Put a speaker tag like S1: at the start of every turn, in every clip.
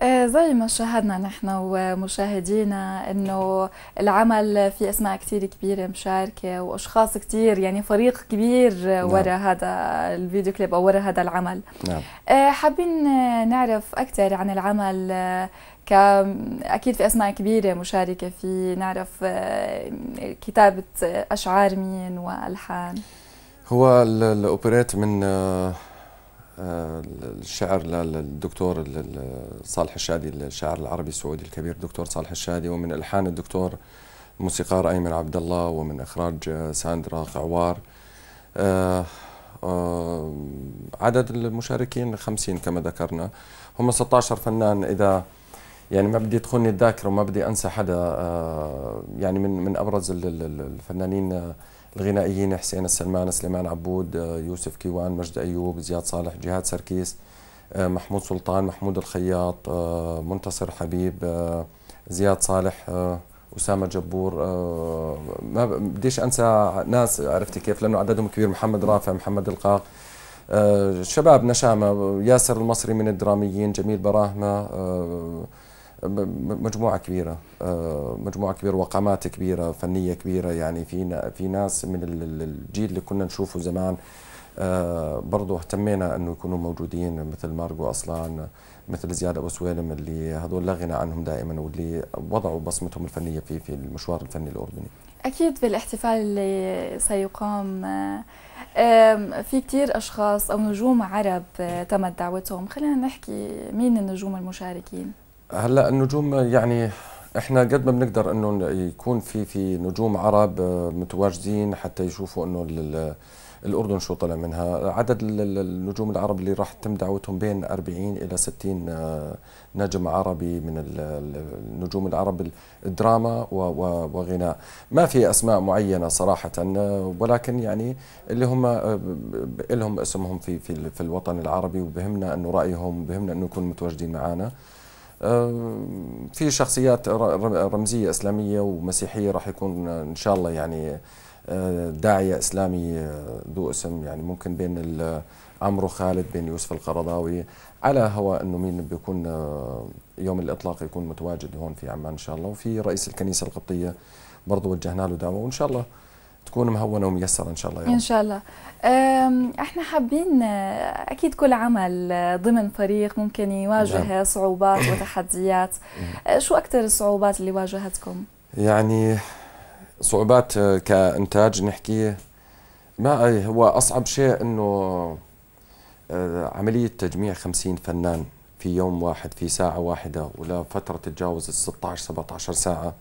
S1: آه، زي ما شاهدنا نحن ومشاهدينا انه العمل في اسماء كثير كبيره مشاركه واشخاص كثير يعني فريق كبير نعم. ورا هذا الفيديو كليب او ورا هذا العمل نعم. آه، حابين نعرف اكثر عن العمل آه، ك اكيد في اسماء كبيره مشاركه فيه نعرف كتابه اشعار مين والحان
S2: هو الاوبريت من الشعر للدكتور صالح الشادي الشاعر العربي السعودي الكبير دكتور صالح الشادي ومن الحان الدكتور الموسيقار ايمن عبد الله ومن اخراج ساندرا قعوار آه، آه، عدد المشاركين 50 كما ذكرنا هم 16 فنان اذا يعني ما بدي تخوني الذاكره وما بدي انسى حدا آه، يعني من من ابرز الفنانين الغنائيين حسين السلمان سليمان عبود آه، يوسف كيوان مجد أيوب زياد صالح جهاد سركيس آه، محمود سلطان محمود الخياط آه، منتصر حبيب زياد صالح أسامة جبور ما بديش أنسى ناس عرفتي كيف لأنه عددهم كبير محمد رافع محمد القاق شباب نشامة ياسر المصري من الدراميين جميل براهمة مجموعه كبيره آه، مجموعه كبيره وقامات كبيره فنيه كبيره يعني في في ناس من الجيل اللي كنا نشوفه زمان آه، برضه اهتمينا انه يكونوا موجودين مثل مارجو اصلان مثل زياد ابو سويلم اللي هذول لا غنى عنهم دائما واللي وضعوا بصمتهم الفنيه في في المشوار الفني الاردني.
S1: اكيد بالاحتفال اللي سيقام آه، في كثير اشخاص او نجوم عرب تمت دعوتهم، خلينا نحكي مين النجوم المشاركين؟
S2: هلا النجوم يعني احنا قد ما بنقدر انه يكون في في نجوم عرب آه، متواجدين حتى يشوفوا انه الاردن شو طلع منها عدد النجوم العرب اللي راح تم دعوتهم بين 40 الى 60 آه، نجم عربي من النجوم العرب الدراما وغناء ما في اسماء معينه صراحه آه، ولكن يعني اللي هم لهم اسمهم في في الوطن العربي وبهمنا انه رايهم بهمنا انه يكونوا متواجدين معنا في شخصيات رمزيه اسلاميه ومسيحيه راح يكون ان شاء الله يعني أه، داعيه اسلامي أه، ذو اسم يعني ممكن بين عمرو خالد بين يوسف القرضاوي على هوا انه مين بيكون أه، يوم الاطلاق يكون متواجد هون في عمان ان شاء الله وفي رئيس الكنيسه القبطيه برضه وجهنا له دعوه وان شاء الله تكون مهونه وميسره ان شاء الله يا رب. ان
S1: شاء الله احنا حابين آه، اكيد كل عمل آه، ضمن فريق ممكن يواجه نعم. صعوبات وتحديات نعم. آه، شو اكثر الصعوبات اللي واجهتكم
S2: يعني صعوبات كانتاج نحكي ما هو اصعب شيء انه عمليه تجميع 50 فنان في يوم واحد في ساعه واحده ولا فتره تتجاوز ال 16 17 ساعه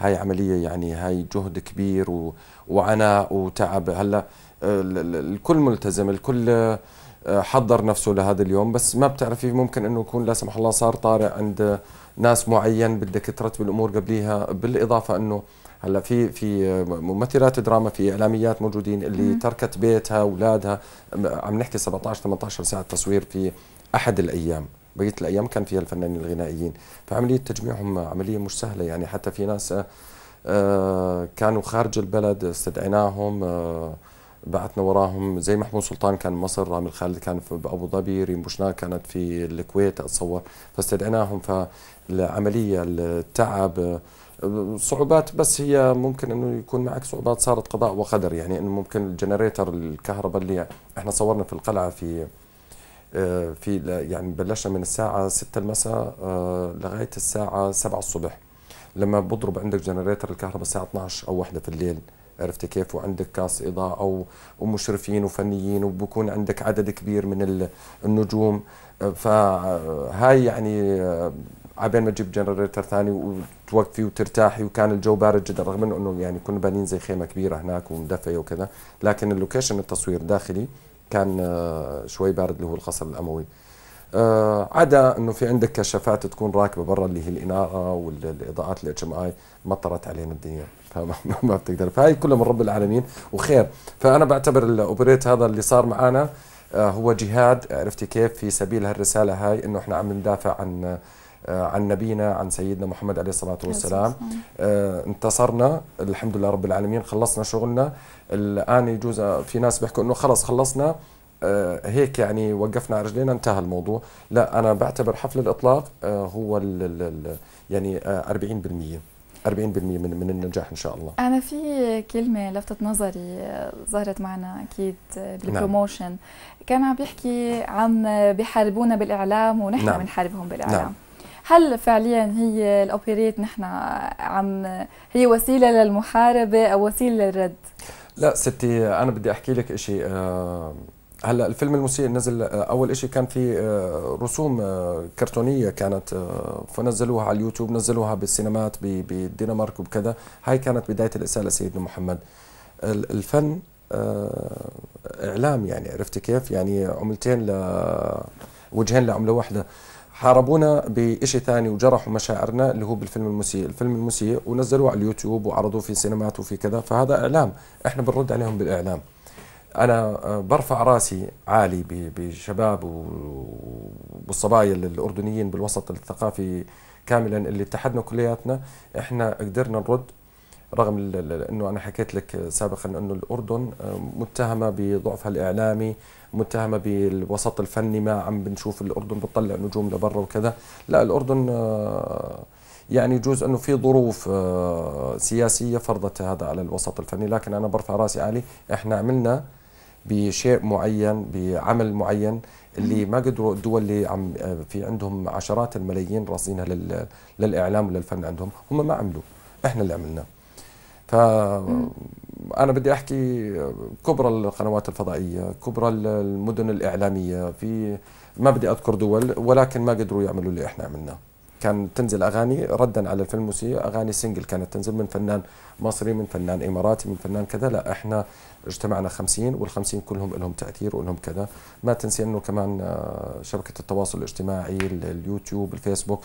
S2: هاي عمليه يعني هاي جهد كبير و... وعناء وتعب هلا آه، الكل ملتزم الكل آه، حضر نفسه لهذا اليوم بس ما بتعرفي ممكن انه يكون لا سمح الله صار طارئ عند ناس معين بدك ترتب الامور قبليها بالاضافه انه هلا في في آه، ممثلات دراما في اعلاميات موجودين اللي مم. تركت بيتها اولادها عم نحكي 17 18 ساعه تصوير في احد الايام بقيه الايام كان فيها الفنانين الغنائيين فعمليه تجميعهم عمليه مش سهله يعني حتى في ناس آه، آه، كانوا خارج البلد استدعيناهم آه، بعثنا وراهم زي محمود سلطان كان مصر رامي الخالد كان في ابو ظبي ريم بوشنا كانت في الكويت اتصور فاستدعيناهم فالعمليه التعب صعوبات بس هي ممكن انه يكون معك صعوبات صارت قضاء وقدر يعني انه ممكن الجنريتر الكهرباء اللي احنا صورنا في القلعه في آه، في يعني بلشنا من الساعة 6 المساء آه، لغاية الساعة 7 الصبح لما بضرب عندك جنريتر الكهرباء الساعة 12 أو 1 في الليل عرفت كيف وعندك كاس إضاءة أو ومشرفين وفنيين وبكون عندك عدد كبير من النجوم آه، فهاي يعني عبين ما تجيب جنريتر ثاني وتوقفي وترتاحي وكان الجو بارد جدا رغم انه يعني كنا بانين زي خيمه كبيره هناك ومدفيه وكذا لكن اللوكيشن التصوير داخلي كان آه، شوي بارد اللي هو القصر الاموي آه، عدا انه في عندك كشافات تكون راكبه برا اللي هي الاناره والاضاءات الاتش ام اي مطرت علينا الدنيا فما بتقدر فهي كلها من رب العالمين وخير فانا بعتبر الاوبريت هذا اللي صار معنا آه، هو جهاد عرفتي كيف في سبيل هالرساله هاي انه احنا عم ندافع عن آه، عن نبينا عن سيدنا محمد عليه الصلاة والسلام آه، انتصرنا الحمد لله رب العالمين خلصنا شغلنا الآن يجوز آه، في ناس بيحكوا أنه خلص خلصنا هيك يعني وقفنا على رجلينا انتهى الموضوع لا أنا بعتبر حفل الإطلاق هو الـ الـ يعني 40% 40% من من النجاح ان شاء الله
S1: انا في كلمه لفتت نظري ظهرت معنا اكيد بالبروموشن نعم. كان عم بيحكي عن بحاربونا بالاعلام ونحن نعم. بنحاربهم بالاعلام نعم. هل فعليا هي الاوبريت نحن عم هي وسيله للمحاربه او وسيله للرد
S2: لا ستي انا بدي احكي لك شيء آه، هلا الفيلم الموسيقي نزل آه، اول شيء كان في آه، رسوم كرتونيه كانت فنزلوها على اليوتيوب نزلوها بالسينمات بالدنمارك وبكذا هاي كانت بدايه الاساءه لسيدنا محمد الفن اعلام يعني عرفتي كيف يعني عملتين ل وجهين لعمله واحده حاربونا بشيء ثاني وجرحوا مشاعرنا اللي هو بالفيلم المسيء، الفيلم المسيء ونزلوه على اليوتيوب وعرضوه في سينمات وفي كذا، فهذا اعلام، احنا بنرد عليهم بالاعلام. انا آه، برفع راسي عالي بشباب والصبايا الاردنيين بالوسط الثقافي كاملا اللي اتحدنا كلياتنا، احنا قدرنا نرد رغم انه انا حكيت لك سابقا انه الاردن آه، متهمه بضعفها الاعلامي متهمه بالوسط الفني ما عم بنشوف الاردن بتطلع نجوم لبرا وكذا لا الاردن آه، يعني يجوز انه في ظروف آه، سياسيه فرضت هذا على الوسط الفني لكن انا برفع راسي عالي احنا عملنا بشيء معين بعمل معين اللي ما قدروا الدول اللي عم في عندهم عشرات الملايين راصينها للاعلام وللفن عندهم هم ما عملوا احنا اللي عملناه ف انا بدي احكي كبرى القنوات الفضائيه كبرى المدن الاعلاميه في ما بدي اذكر دول ولكن ما قدروا يعملوا اللي احنا عملناه كان تنزل اغاني ردا على الفيلم الموسيقى اغاني سنجل كانت تنزل من فنان مصري من فنان اماراتي من فنان كذا لا احنا اجتمعنا خمسين والخمسين كلهم لهم تاثير ولهم كذا ما تنسي انه كمان آه، شبكه التواصل الاجتماعي اليوتيوب الفيسبوك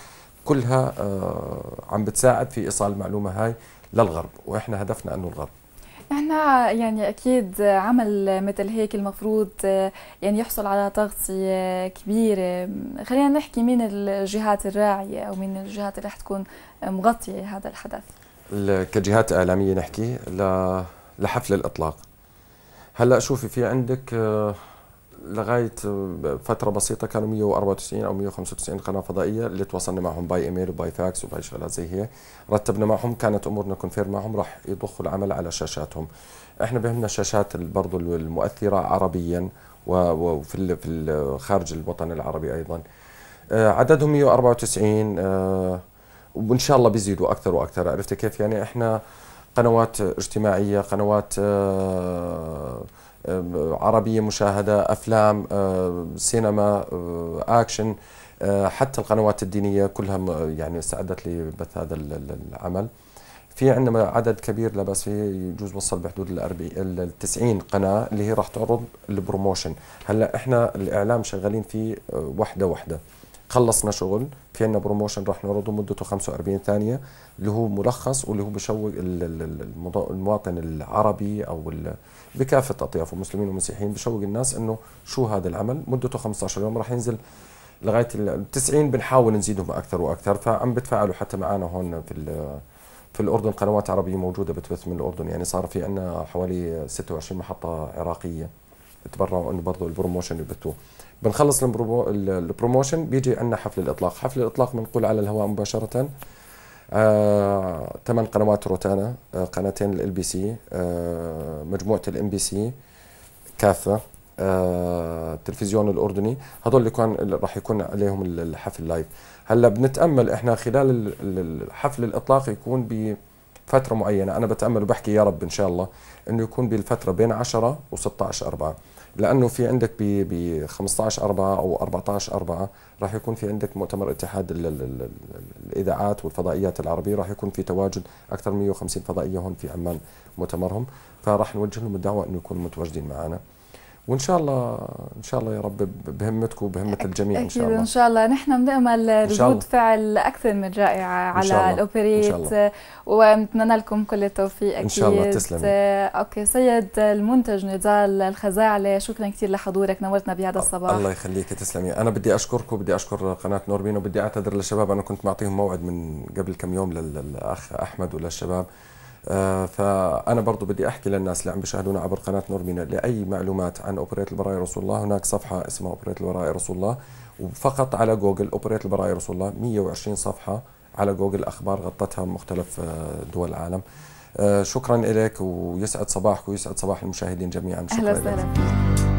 S2: كلها آه، عم بتساعد في ايصال المعلومه هاي للغرب واحنا هدفنا انه الغرب
S1: نحن يعني اكيد عمل مثل هيك المفروض آه، يعني يحصل على تغطيه آه، كبيره خلينا نحكي مين الجهات الراعيه او مين الجهات اللي رح تكون مغطيه هذا الحدث
S2: كجهات اعلاميه نحكي لحفل الاطلاق هلا شوفي في عندك لغايه فتره بسيطه كانوا 194 او 195 قناه فضائيه اللي تواصلنا معهم باي ايميل وباي فاكس وباي شغلات زي هي رتبنا معهم كانت امورنا كونفير معهم راح يضخوا العمل على شاشاتهم احنا بهمنا الشاشات برضو المؤثره عربيا وفي في خارج الوطن العربي ايضا آه، عددهم 194 آه، وان شاء الله بيزيدوا اكثر واكثر عرفت كيف يعني احنا قنوات اجتماعيه قنوات آه، آه، عربية مشاهدة أفلام آه، سينما أكشن آه، حتى القنوات الدينية كلها يعني استعدت لبث هذا العمل في عندنا عدد كبير لا باس فيه يجوز وصل بحدود ال 90 قناه اللي هي راح تعرض البروموشن هلا احنا الاعلام شغالين فيه وحده وحده خلصنا شغل في عنا بروموشن راح نعرضه مدته 45 ثانيه اللي هو ملخص واللي هو بشوق المواطن العربي او بكافه اطيافه المسلمين والمسيحيين بشوق الناس انه شو هذا العمل مدته 15 يوم راح ينزل لغايه ال 90 بنحاول نزيدهم اكثر واكثر فعم بتفاعلوا حتى معنا هون في في الاردن قنوات عربيه موجوده بتبث من الاردن يعني صار في عنا حوالي 26 محطه عراقيه تبرعوا انه برضه البروموشن يبثوه بنخلص البروموشن بيجي عندنا حفل الاطلاق حفل الاطلاق بنقول على الهواء مباشره آه، ثمان قنوات روتانا آه، قناتين ال بي سي آه، مجموعه الام بي سي كافه آه، الاردني هذول اللي كان راح يكون عليهم الحفل لايف هلا بنتامل احنا خلال الحفل الاطلاق يكون بفتره معينه انا بتامل وبحكي يا رب ان شاء الله انه يكون بالفتره بين 10 و 16 4 لانه في عندك ب 15 4 او 14 4 راح يكون في عندك مؤتمر اتحاد الاذاعات والفضائيات العربيه راح يكون في تواجد اكثر من 150 فضائيه هون في عمان مؤتمرهم فراح نوجه لهم الدعوه انه يكونوا متواجدين معنا وان شاء الله ان شاء الله يا رب بهمتكم وبهمه الجميع ان شاء الله ان شاء
S1: الله نحن بنامل ردود فعل اكثر من رائعه على الاوبريت ونتمنى لكم كل التوفيق اكيد ان شاء الله تسلمي آه، اوكي سيد المنتج نضال الخزاعلي شكرا كثير لحضورك نورتنا بهذا الصباح الله
S2: يخليك تسلمي انا بدي اشكركم وبدي اشكر قناه نوربين وبدي اعتذر للشباب انا كنت معطيهم موعد من قبل كم يوم للاخ احمد وللشباب آه، فانا برضو بدي احكي للناس اللي عم بيشاهدونا عبر قناه نور مينا لاي معلومات عن اوبريت البرايا رسول الله هناك صفحه اسمها اوبريت البرايا رسول الله وفقط على جوجل اوبريت البرايا رسول الله 120 صفحه على جوجل اخبار غطتها مختلف آه، دول العالم آه، شكرا لك ويسعد صباحك ويسعد صباح المشاهدين جميعا شكرا لك